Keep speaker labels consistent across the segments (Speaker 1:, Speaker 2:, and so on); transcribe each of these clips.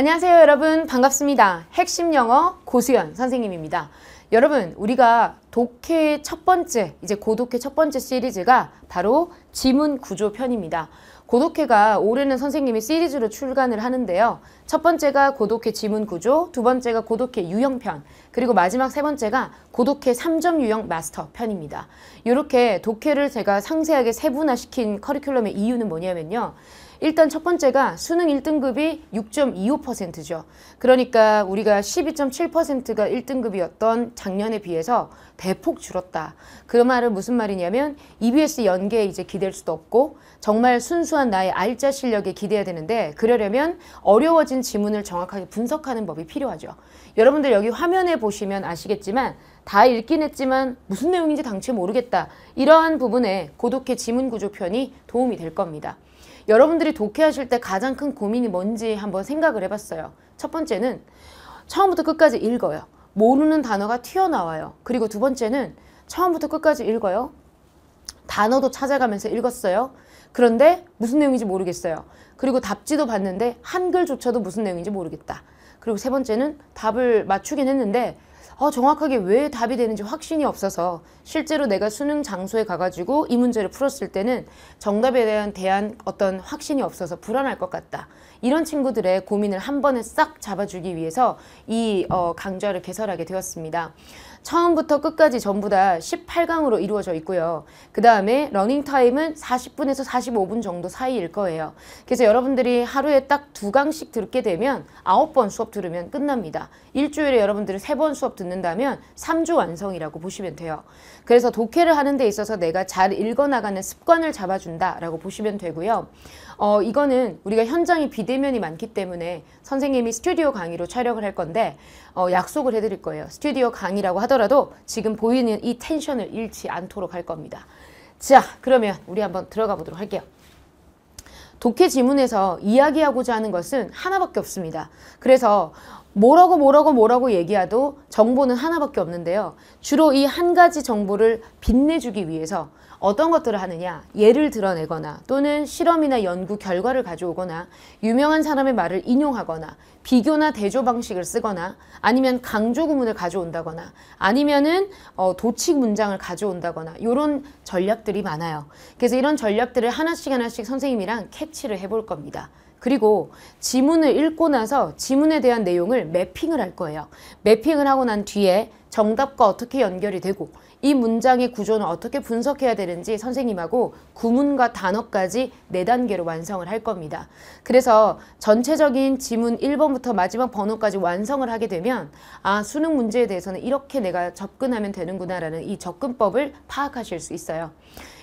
Speaker 1: 안녕하세요 여러분 반갑습니다. 핵심 영어 고수연 선생님입니다. 여러분 우리가 독해 의첫 번째 이제 고독해 첫 번째 시리즈가 바로 지문 구조 편입니다. 고독해가 올해는 선생님이 시리즈로 출간을 하는데요. 첫 번째가 고독해 지문 구조, 두 번째가 고독해 유형 편, 그리고 마지막 세 번째가 고독해 3점 유형 마스터 편입니다. 이렇게 독해를 제가 상세하게 세분화시킨 커리큘럼의 이유는 뭐냐면요. 일단 첫 번째가 수능 1등급이 6.25%죠. 그러니까 우리가 12.7%가 1등급이었던 작년에 비해서 대폭 줄었다. 그 말은 무슨 말이냐면 EBS 연계에 이제 기댈 수도 없고 정말 순수한 나의 알짜 실력에 기대야 되는데 그러려면 어려워진 지문을 정확하게 분석하는 법이 필요하죠. 여러분들 여기 화면에 보시면 아시겠지만 다 읽긴 했지만 무슨 내용인지 당최 모르겠다. 이러한 부분에 고독해 지문 구조편이 도움이 될 겁니다. 여러분들이 독해하실 때 가장 큰 고민이 뭔지 한번 생각을 해봤어요. 첫 번째는 처음부터 끝까지 읽어요. 모르는 단어가 튀어나와요. 그리고 두 번째는 처음부터 끝까지 읽어요. 단어도 찾아가면서 읽었어요. 그런데 무슨 내용인지 모르겠어요. 그리고 답지도 봤는데 한글조차도 무슨 내용인지 모르겠다. 그리고 세 번째는 답을 맞추긴 했는데 어, 정확하게 왜 답이 되는지 확신이 없어서 실제로 내가 수능 장소에 가가지고 이 문제를 풀었을 때는 정답에 대한, 대한 어떤 확신이 없어서 불안할 것 같다. 이런 친구들의 고민을 한 번에 싹 잡아주기 위해서 이 어, 강좌를 개설하게 되었습니다. 처음부터 끝까지 전부 다 18강으로 이루어져 있고요. 그 다음에 러닝타임은 40분에서 45분 정도 사이일 거예요. 그래서 여러분들이 하루에 딱 두 강씩 듣게 되면 아홉 번 수업 들으면 끝납니다. 일주일에 여러분들이 세 번 수업 듣는다면 3주 완성이라고 보시면 돼요. 그래서 독해를 하는 데 있어서 내가 잘 읽어나가는 습관을 잡아준다라고 보시면 되고요. 어, 이거는 우리가 현장이 비대면이 많기 때문에 선생님이 스튜디오 강의로 촬영을 할 건데 어, 약속을 해드릴 거예요. 스튜디오 강의라고 하 하더라도 지금 보이는 이 텐션을 잃지 않도록 할 겁니다. 자 그러면 우리 한번 들어가 보도록 할게요. 독해 지문에서 이야기하고자 하는 것은 하나밖에 없습니다. 그래서 뭐라고 뭐라고 뭐라고 얘기해도 정보는 하나밖에 없는데요. 주로 이 한 가지 정보를 빛내주기 위해서 어떤 것들을 하느냐 예를 드러내거나 또는 실험이나 연구 결과를 가져오거나 유명한 사람의 말을 인용하거나 비교나 대조 방식을 쓰거나 아니면 강조 구문을 가져온다거나 아니면은 어, 도칙 문장을 가져온다거나 이런 전략들이 많아요. 그래서 이런 전략들을 하나씩 하나씩 선생님이랑 캐치를 해볼 겁니다. 그리고 지문을 읽고 나서 지문에 대한 내용을 매핑을 할 거예요. 매핑을 하고 난 뒤에 정답과 어떻게 연결이 되고 이 문장의 구조는 어떻게 분석해야 되는지 선생님하고 구문과 단어까지 네단계로 완성을 할 겁니다. 그래서 전체적인 지문 1번부터 마지막 번호까지 완성을 하게 되면 아 수능 문제에 대해서는 이렇게 내가 접근하면 되는구나 라는 이 접근법을 파악하실 수 있어요.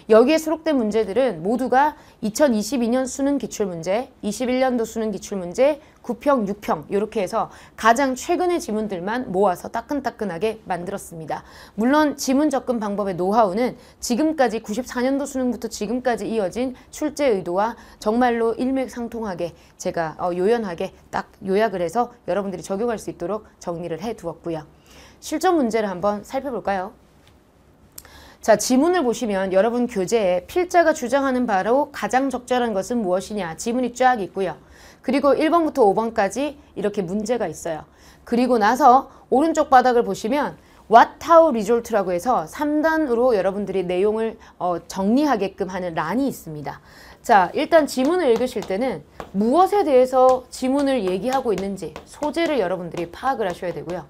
Speaker 1: 여기에 수록된 문제들은 모두가 2022년 수능 기출문제, 21년도 수능 기출문제, 9평, 6평 이렇게 해서 가장 최근의 지문들만 모아서 따끈따끈하게 만들었습니다. 물론 지문 접근 방법의 노하우는 지금까지 94년도 수능부터 지금까지 이어진 출제 의도와 정말로 일맥상통하게 제가 어, 요연하게 딱 요약을 해서 여러분들이 적용할 수 있도록 정리를 해두었고요. 실전 문제를 한번 살펴볼까요? 자, 지문을 보시면 여러분 교재에 필자가 주장하는 바로 가장 적절한 것은 무엇이냐 지문이 쫙 있고요. 그리고 1번부터 5번까지 이렇게 문제가 있어요. 그리고 나서 오른쪽 바닥을 보시면 What, How, Result라고 해서 3단으로 여러분들이 내용을 어, 정리하게끔 하는 란이 있습니다. 자, 일단 지문을 읽으실 때는 무엇에 대해서 지문을 얘기하고 있는지 소재를 여러분들이 파악을 하셔야 되고요.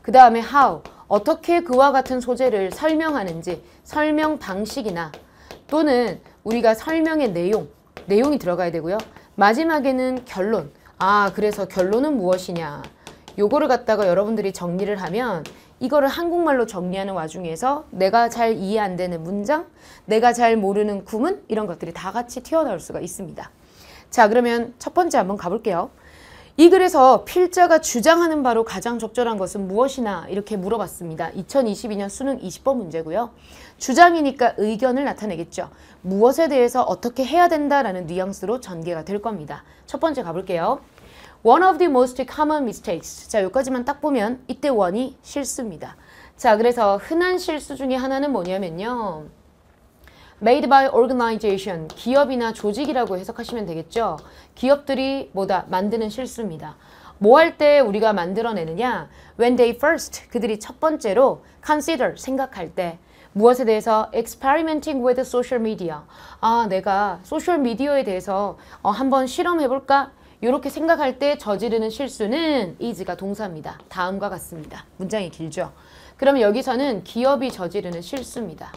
Speaker 1: 그 다음에 How, 어떻게 그와 같은 소재를 설명하는지 설명 방식이나 또는 우리가 설명의 내용, 내용이 들어가야 되고요. 마지막에는 결론, 아 그래서 결론은 무엇이냐 요거를 갖다가 여러분들이 정리를 하면 이거를 한국말로 정리하는 와중에서 내가 잘 이해 안 되는 문장, 내가 잘 모르는 구문 이런 것들이 다 같이 튀어나올 수가 있습니다. 자 그러면 첫 번째 한번 가볼게요. 이 글에서 필자가 주장하는 바로 가장 적절한 것은 무엇이나 이렇게 물어봤습니다. 2022년 수능 20번 문제고요. 주장이니까 의견을 나타내겠죠. 무엇에 대해서 어떻게 해야 된다라는 뉘앙스로 전개가 될 겁니다. 첫 번째 가볼게요. One of the most common mistakes. 자, 여기까지만 딱 보면 이때 원이 실수입니다. 자, 그래서 흔한 실수 중에 하나는 뭐냐면요. made by organization, 기업이나 조직이라고 해석하시면 되겠죠. 기업들이 뭐다 만드는 실수입니다. 뭐 할 때 우리가 만들어내느냐? When they first, 그들이 첫 번째로 consider, 생각할 때 무엇에 대해서 experimenting with social media. 아, 내가 소셜 미디어에 대해서 어, 한번 실험해 볼까? 이렇게 생각할 때 저지르는 실수는 is가 동사입니다. 다음과 같습니다. 문장이 길죠. 그럼 여기서는 기업이 저지르는 실수입니다.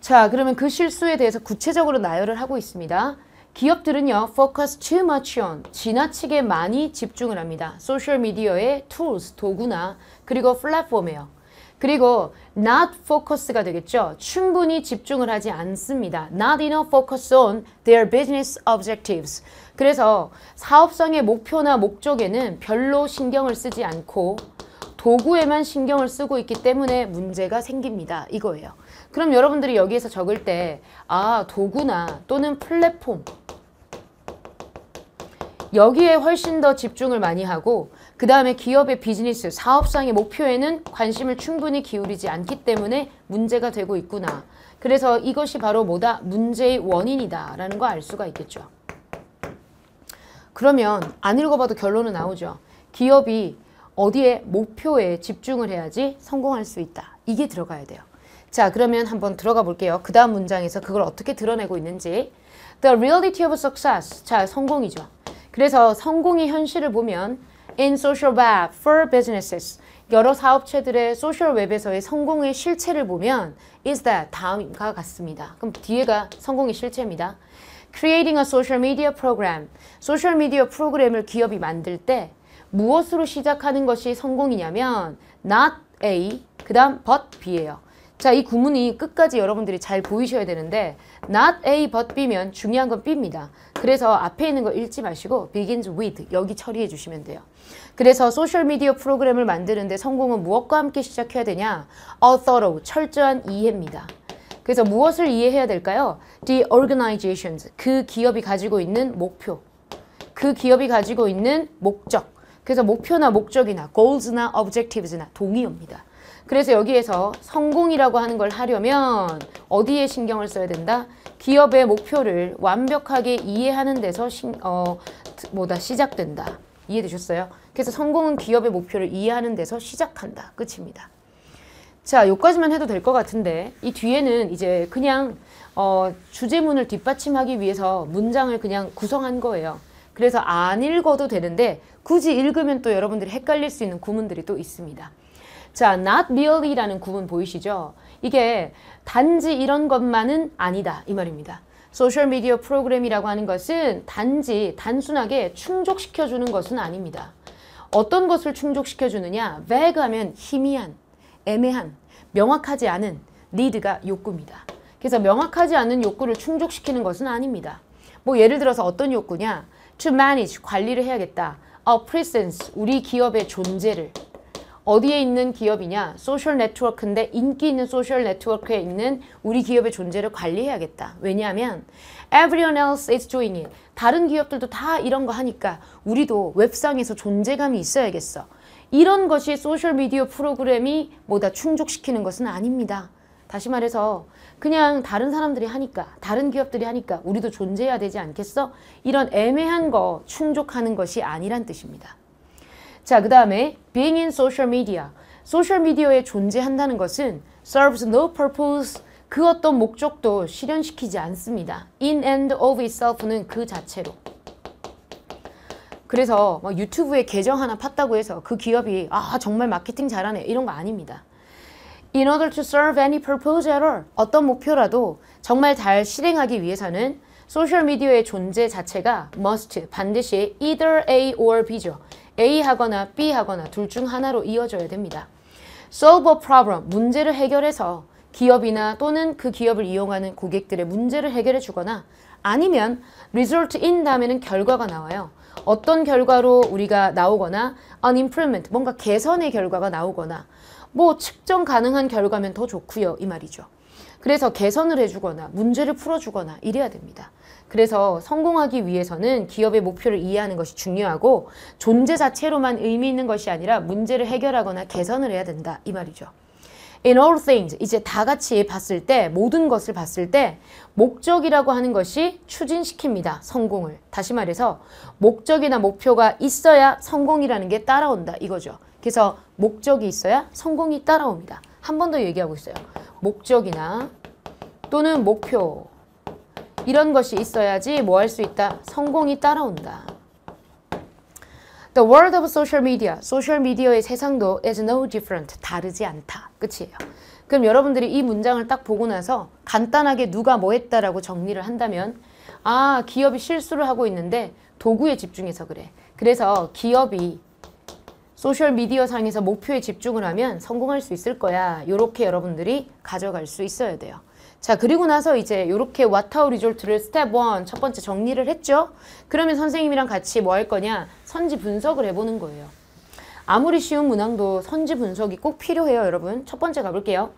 Speaker 1: 자, 그러면 그 실수에 대해서 구체적으로 나열을 하고 있습니다. 기업들은요, focus too much on, 지나치게 많이 집중을 합니다. 소셜미디어의 tools, 도구나, 그리고 플랫폼에요. 그리고 not focus가 되겠죠. 충분히 집중을 하지 않습니다. not enough focus on their business objectives. 그래서 사업성의 목표나 목적에는 별로 신경을 쓰지 않고 도구에만 신경을 쓰고 있기 때문에 문제가 생깁니다. 이거예요. 그럼 여러분들이 여기에서 적을 때 아, 도구나 또는 플랫폼 여기에 훨씬 더 집중을 많이 하고 그 다음에 기업의 비즈니스, 사업상의 목표에는 관심을 충분히 기울이지 않기 때문에 문제가 되고 있구나. 그래서 이것이 바로 뭐다? 문제의 원인이다. 라는 거 알 수가 있겠죠. 그러면 안 읽어봐도 결론은 나오죠. 기업이 어디에 목표에 집중을 해야지 성공할 수 있다. 이게 들어가야 돼요. 자 그러면 한번 들어가 볼게요. 그 다음 문장에서 그걸 어떻게 드러내고 있는지 The reality of success. 자 성공이죠. 그래서 성공의 현실을 보면 in social web for businesses 여러 사업체들의 소셜 웹에서의 성공의 실체를 보면 is that 다음과 같습니다. 그럼 뒤에가 성공의 실체입니다. creating a social media program 소셜 미디어 프로그램을 기업이 만들 때 무엇으로 시작하는 것이 성공이냐면 not A 그 다음 but B예요. 자, 이 구문이 끝까지 여러분들이 잘 보이셔야 되는데 not A but B면 중요한 건 B입니다. 그래서 앞에 있는 거 읽지 마시고 begins with 여기 처리해 주시면 돼요. 그래서 소셜미디어 프로그램을 만드는데 성공은 무엇과 함께 시작해야 되냐? a thorough, 철저한 이해입니다. 그래서 무엇을 이해해야 될까요? The organizations, 그 기업이 가지고 있는 목표, 그 기업이 가지고 있는 목적, 그래서 목표나 목적이나 goals나 objectives나 동의어입니다. 그래서 여기에서 성공이라고 하는 걸 하려면 어디에 신경을 써야 된다? 기업의 목표를 완벽하게 이해하는 데서 신, 어, 뭐다 시작된다. 이해되셨어요? 그래서 성공은 기업의 목표를 이해하는 데서 시작한다. 끝입니다. 자, 여기까지만 해도 될 것 같은데 이 뒤에는 이제 그냥 어, 주제문을 뒷받침하기 위해서 문장을 그냥 구성한 거예요. 그래서 안 읽어도 되는데 굳이 읽으면 또 여러분들이 헷갈릴 수 있는 구문들이 또 있습니다. 자, not merely라는 구분 보이시죠? 이게 단지 이런 것만은 아니다 이 말입니다. 소셜미디어 프로그램이라고 하는 것은 단지 단순하게 충족시켜주는 것은 아닙니다. 어떤 것을 충족시켜주느냐? vague 하면 희미한, 애매한, 명확하지 않은 need가 욕구입니다. 그래서 명확하지 않은 욕구를 충족시키는 것은 아닙니다. 뭐 예를 들어서 어떤 욕구냐? to manage, 관리를 해야겠다. our presence, 우리 기업의 존재를 어디에 있는 기업이냐? 소셜 네트워크인데 인기 있는 소셜 네트워크에 있는 우리 기업의 존재를 관리해야겠다. 왜냐하면 everyone else is doing it. 다른 기업들도 다 이런 거 하니까 우리도 웹상에서 존재감이 있어야겠어. 이런 것이 소셜미디어 프로그램이 뭐다 충족시키는 것은 아닙니다. 다시 말해서 그냥 다른 사람들이 하니까 다른 기업들이 하니까 우리도 존재해야 되지 않겠어? 이런 애매한 거 충족하는 것이 아니란 뜻입니다. 자, 그 다음에 being in social media. 소셜 미디어에 존재한다는 것은 serves no purpose 그 어떤 목적도 실현시키지 않습니다. in and of itself는 그 자체로. 그래서 뭐 유튜브에 계정 하나 팠다고 해서 그 기업이 아 정말 마케팅 잘하네 이런 거 아닙니다. In order to serve any purpose at all 어떤 목표라도 정말 잘 실행하기 위해서는 소셜미디어의 존재 자체가 must 반드시 either A or B죠. A하거나 B하거나 둘 중 하나로 이어져야 됩니다. Solve a problem, 문제를 해결해서 기업이나 또는 그 기업을 이용하는 고객들의 문제를 해결해 주거나 아니면 result in 다음에는 결과가 나와요. 어떤 결과로 우리가 나오거나 an improvement, 뭔가 개선의 결과가 나오거나 뭐 측정 가능한 결과면 더 좋고요. 이 말이죠. 그래서 개선을 해주거나 문제를 풀어주거나 이래야 됩니다. 그래서 성공하기 위해서는 기업의 목표를 이해하는 것이 중요하고 존재 자체로만 의미 있는 것이 아니라 문제를 해결하거나 개선을 해야 된다 이 말이죠. In all things 이제 다 같이 봤을 때 모든 것을 봤을 때 목적이라고 하는 것이 추진시킵니다. 성공을. 다시 말해서 목적이나 목표가 있어야 성공이라는 게 따라온다 이거죠. 그래서 목적이 있어야 성공이 따라옵니다. 한 번 더 얘기하고 있어요. 목적이나 또는 목표 이런 것이 있어야지 뭐 할 수 있다? 성공이 따라온다. The world of social media, 소셜 미디어의 세상도 is no different, 다르지 않다. 끝이에요. 그럼 여러분들이 이 문장을 딱 보고 나서 간단하게 누가 뭐 했다라고 정리를 한다면 아, 기업이 실수를 하고 있는데 도구에 집중해서 그래. 그래서 기업이 소셜 미디어 상에서 목표에 집중을 하면 성공할 수 있을 거야. 이렇게 여러분들이 가져갈 수 있어야 돼요. 자 그리고 나서 이제 이렇게 와타우 리졸트를 스텝 1 첫 번째 정리를 했죠. 그러면 선생님이랑 같이 뭐 할 거냐? 선지 분석을 해보는 거예요. 아무리 쉬운 문항도 선지 분석이 꼭 필요해요 여러분. 첫 번째 가볼게요.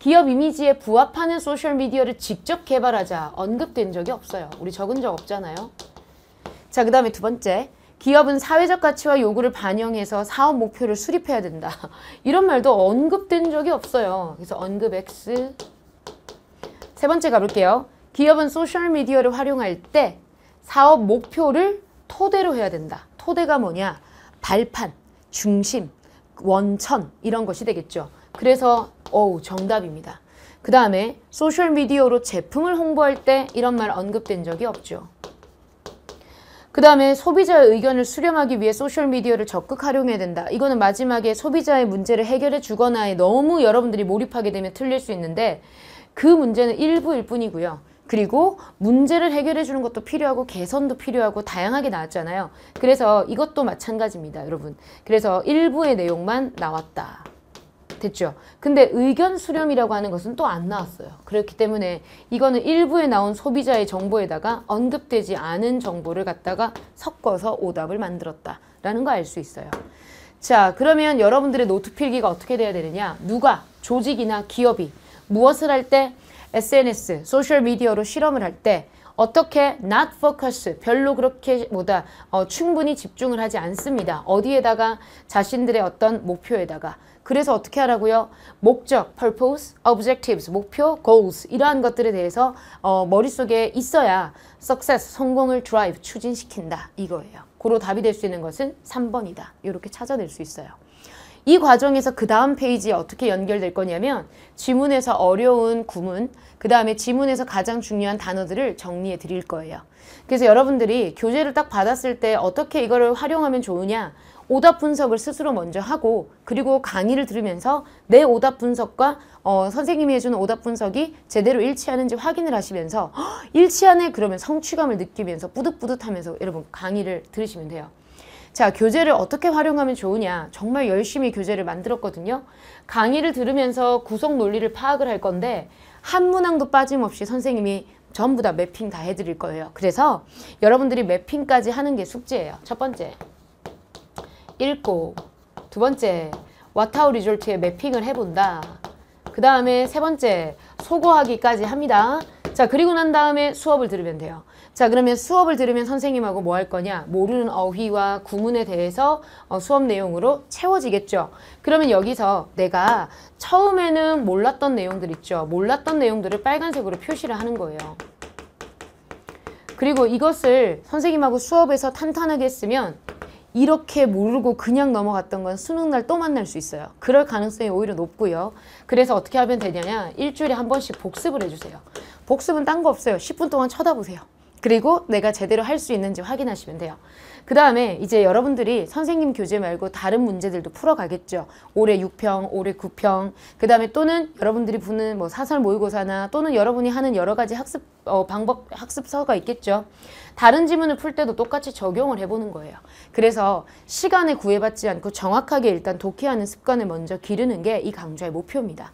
Speaker 1: 기업 이미지에 부합하는 소셜미디어를 직접 개발하자 언급된 적이 없어요. 우리 적은 적 없잖아요. 자, 그 다음에 두 번째. 기업은 사회적 가치와 요구를 반영해서 사업 목표를 수립해야 된다. 이런 말도 언급된 적이 없어요. 그래서 언급 X. 세 번째 가볼게요. 기업은 소셜미디어를 활용할 때 사업 목표를 토대로 해야 된다. 토대가 뭐냐? 발판, 중심, 원천 이런 것이 되겠죠. 그래서 어우 정답입니다. 그 다음에 소셜미디어로 제품을 홍보할 때 이런 말 언급된 적이 없죠. 그 다음에 소비자의 의견을 수렴하기 위해 소셜미디어를 적극 활용해야 된다. 이거는 마지막에 소비자의 문제를 해결해 주거나에 너무 여러분들이 몰입하게 되면 틀릴 수 있는데 그 문제는 일부일 뿐이고요. 그리고 문제를 해결해 주는 것도 필요하고 개선도 필요하고 다양하게 나왔잖아요. 그래서 이것도 마찬가지입니다. 여러분. 그래서 일부의 내용만 나왔다. 됐죠. 근데 의견 수렴이라고 하는 것은 또 안 나왔어요. 그렇기 때문에 이거는 일부에 나온 소비자의 정보에다가 언급되지 않은 정보를 갖다가 섞어서 오답을 만들었다라는 거 알 수 있어요. 자 그러면 여러분들의 노트 필기가 어떻게 돼야 되느냐 누가 조직이나 기업이 무엇을 할 때 SNS, 소셜미디어로 실험을 할 때 어떻게 not focus, 별로 그렇게 뭐다 어, 충분히 집중을 하지 않습니다. 어디에다가 자신들의 어떤 목표에다가 그래서 어떻게 하라고요? 목적, purpose, objectives, 목표, goals 이러한 것들에 대해서 어, 머릿속에 있어야 success, 성공을 drive, 추진시킨다 이거예요. 고로 답이 될 수 있는 것은 3번이다. 이렇게 찾아낼 수 있어요. 이 과정에서 그 다음 페이지에 어떻게 연결될 거냐면 지문에서 어려운 구문, 그 다음에 지문에서 가장 중요한 단어들을 정리해 드릴 거예요. 그래서 여러분들이 교재를 딱 받았을 때 어떻게 이거를 활용하면 좋으냐 오답 분석을 스스로 먼저 하고 그리고 강의를 들으면서 내 오답 분석과 어, 선생님이 해주는 오답 분석이 제대로 일치하는지 확인을 하시면서 일치하네 그러면 성취감을 느끼면서 뿌듯뿌듯하면서 여러분 강의를 들으시면 돼요. 자 교재를 어떻게 활용하면 좋으냐 정말 열심히 교재를 만들었거든요 강의를 들으면서 구성 논리를 파악을 할 건데 한 문항도 빠짐없이 선생님이 전부 다 매핑 다 해드릴 거예요 그래서 여러분들이 매핑까지 하는 게 숙제예요 첫 번째 읽고 두 번째 와타우 리졸트에 매핑을 해본다. 그 다음에 세 번째 소거하기까지 합니다. 자 그리고 난 다음에 수업을 들으면 돼요. 자 그러면 수업을 들으면 선생님하고 뭐 할 거냐 모르는 어휘와 구문에 대해서 어, 수업 내용으로 채워지겠죠 그러면 여기서 내가 처음에는 몰랐던 내용들 있죠 몰랐던 내용들을 빨간색으로 표시를 하는 거예요 그리고 이것을 선생님하고 수업에서 탄탄하게 했으면 이렇게 모르고 그냥 넘어갔던 건 수능날 또 만날 수 있어요. 그럴 가능성이 오히려 높고요. 그래서 어떻게 하면 되냐면 일주일에 한 번씩 복습을 해주세요. 복습은 딴 거 없어요. 10분 동안 쳐다보세요. 그리고 내가 제대로 할 수 있는지 확인하시면 돼요. 그 다음에 이제 여러분들이 선생님 교재 말고 다른 문제들도 풀어가겠죠. 올해 6평, 올해 9평, 그 다음에 또는 여러분들이 보는 뭐 사설 모의고사나 또는 여러분이 하는 여러 가지 학습 어, 방법 학습서가 있겠죠. 다른 지문을 풀 때도 똑같이 적용을 해보는 거예요. 그래서 시간에 구애받지 않고 정확하게 일단 독해하는 습관을 먼저 기르는 게 이 강좌의 목표입니다.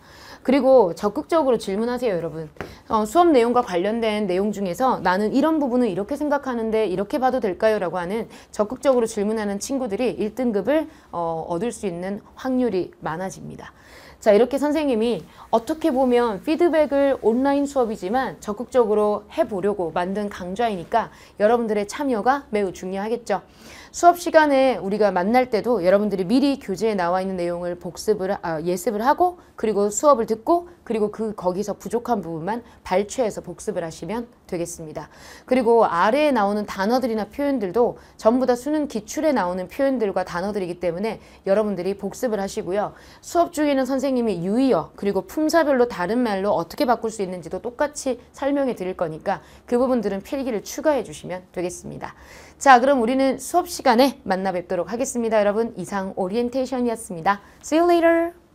Speaker 1: 그리고 적극적으로 질문하세요 여러분 어, 수업 내용과 관련된 내용 중에서 나는 이런 부분은 이렇게 생각하는데 이렇게 봐도 될까요? 라고 하는 적극적으로 질문하는 친구들이 1등급을 어, 얻을 수 있는 확률이 많아집니다 자 이렇게 선생님이 어떻게 보면 피드백을 온라인 수업이지만 적극적으로 해보려고 만든 강좌이니까 여러분들의 참여가 매우 중요하겠죠. 수업 시간에 우리가 만날 때도 여러분들이 미리 교재에 나와 있는 내용을 복습을 아, 예습을 하고 그리고 수업을 듣고 그리고 그 거기서 부족한 부분만 발췌해서 복습을 하시면 되겠습니다. 그리고 아래에 나오는 단어들이나 표현들도 전부 다 수능 기출에 나오는 표현들과 단어들이기 때문에 여러분들이 복습을 하시고요. 수업 중에는 선생님이 유의어 그리고 품사별로 다른 말로 어떻게 바꿀 수 있는지도 똑같이 설명해 드릴 거니까 그 부분들은 필기를 추가해 주시면 되겠습니다. 자 그럼 우리는 수업 시간에 만나 뵙도록 하겠습니다. 여러분 이상 오리엔테이션이었습니다. See you later!